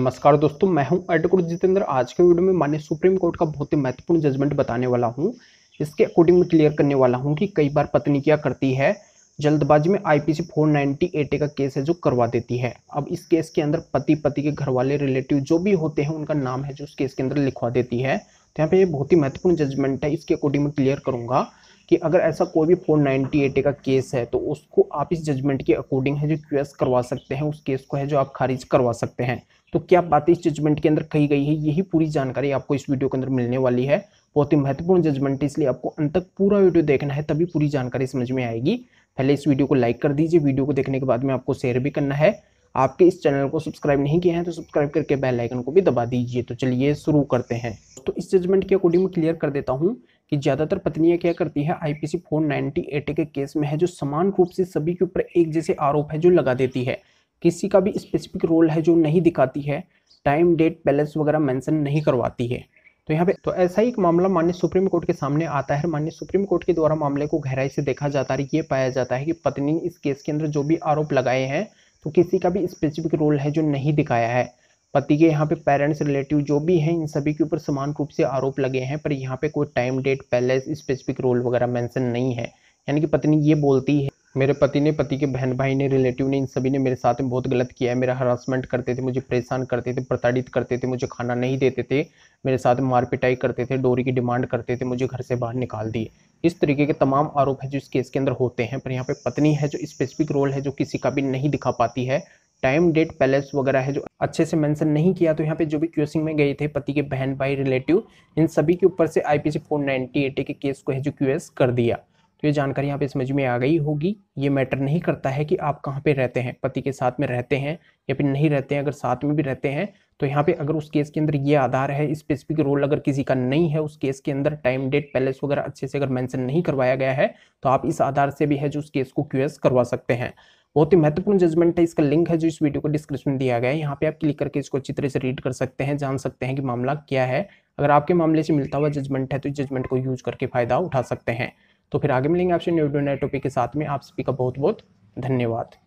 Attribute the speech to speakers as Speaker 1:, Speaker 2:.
Speaker 1: नमस्कार दोस्तों मैं हूं एडगुरु जितेंद्र आज के वीडियो में मान्य सुप्रीम कोर्ट का बहुत ही महत्वपूर्ण जजमेंट बताने वाला हूं इसके अकॉर्डिंग में क्लियर करने वाला हूं कि कई बार पत्नी क्या करती है जल्दबाजी में आईपीसी 498 ए का केस है जो करवा देती है अब इस केस के अंदर पति पति के घर वाले रिलेटिव जो भी होते हैं उनका नाम है जो उस केस के अंदर लिखवा देती है तो यहाँ पे बहुत ही महत्वपूर्ण जजमेंट है इसके अकॉर्डिंग में क्लियर करूंगा कि अगर ऐसा कोई भी फोर नाइनटी एट का केस है तो उसको आप इस जजमेंट के अकॉर्डिंग है जो क्यू करवा सकते हैं उस केस को है जो आप खारिज करवा सकते हैं तो क्या बातें इस जजमेंट के अंदर कही गई है यही पूरी जानकारी आपको इस वीडियो के अंदर मिलने वाली है बहुत ही महत्वपूर्ण जजमेंट है इसलिए आपको अंत तक पूरा वीडियो देखना है तभी पूरी जानकारी समझ में आएगी पहले इस वीडियो को लाइक कर दीजिए वीडियो को देखने के बाद में आपको शेयर भी करना है आपके इस चैनल को सब्सक्राइब नहीं किया है तो सब्सक्राइब करके बेल आइकन को भी दबा दीजिए तो चलिए शुरू करते हैं तो इस जजमेंट के अकॉर्डिंग क्लियर कर देता हूँ कि ज़्यादातर पत्नियां क्या करती हैं आईपीसी 498 के केस में है जो समान रूप से सभी के ऊपर एक जैसे आरोप है जो लगा देती है किसी का भी स्पेसिफिक रोल है जो नहीं दिखाती है टाइम डेट बैलेंस वगैरह मेंशन नहीं करवाती है तो यहाँ पे तो ऐसा ही एक मामला मान्य सुप्रीम कोर्ट के सामने आता है मान्य सुप्रीम कोर्ट के द्वारा मामले को गहराई से देखा जाता है ये पाया जाता है कि पत्नी इस केस के अंदर जो भी आरोप लगाए हैं तो किसी का भी स्पेसिफिक रोल है जो नहीं दिखाया है पति के यहाँ पे पेरेंट्स रिलेटिव जो भी हैं इन सभी के ऊपर समान रूप से आरोप लगे हैं पर यहाँ पे कोई time date place specific role वगैरह मेंशन नहीं है यानी कि पत्नी ये बोलती है मेरे पति ने पति के बहन भाई ने रिलेटिव ने इन सभी ने मेरे साथ में बहुत गलत किया है मेरा हरासमेंट करते थे मुझे परेशान करते थे प्रताड़ित करते थे मुझे खाना नहीं देते थे मेरे साथ मार पिटाई करते थे डोरी की डिमांड करते थे मुझे घर से बाहर निकाल दिए इस तरीके के तमाम आरोप है जो इस केस के अंदर होते हैं पर यहाँ पे पत्नी है जो स्पेसिफिक रोल है जो किसी का भी नहीं दिखा पाती है टाइम डेट पैलेस वगैरह है जो अच्छे से मेंशन नहीं किया तो यहाँ पे जो भी क्यूसिंग में गए थे पति के बहन भाई रिलेटिव इन सभी के ऊपर से आई आईपीसी 498 के केस को है जो क्यूएस कर दिया तो ये जानकारी यहाँ पे समझ में आ गई होगी ये मैटर नहीं करता है कि आप कहाँ पे रहते हैं पति के साथ में रहते हैं या फिर नहीं रहते हैं अगर साथ में भी रहते हैं तो यहाँ पे अगर उस केस के अंदर ये आधार है स्पेसिफिक रोल अगर किसी का नहीं है उस केस के अंदर टाइम डेट पैलेस वगैरह अच्छे से अगर मेंशन नहीं करवाया गया है तो आप इस आधार से भी है जो उस केस को क्यूएस करवा सकते हैं बहुत ही महत्वपूर्ण जजमेंट है इसका लिंक है जो इस वीडियो को डिस्क्रिप्शन में दिया गया है यहाँ पे आप क्लिक करके इसको अच्छी तरह से रीड कर सकते हैं जान सकते हैं कि मामला क्या है अगर आपके मामले से मिलता हुआ जजमेंट है तो इस जजमेंट को यूज करके फायदा उठा सकते हैं तो फिर आगे मिलेंगे आपसे न्यू टॉपिक के साथ में आप सभी का बहुत बहुत धन्यवाद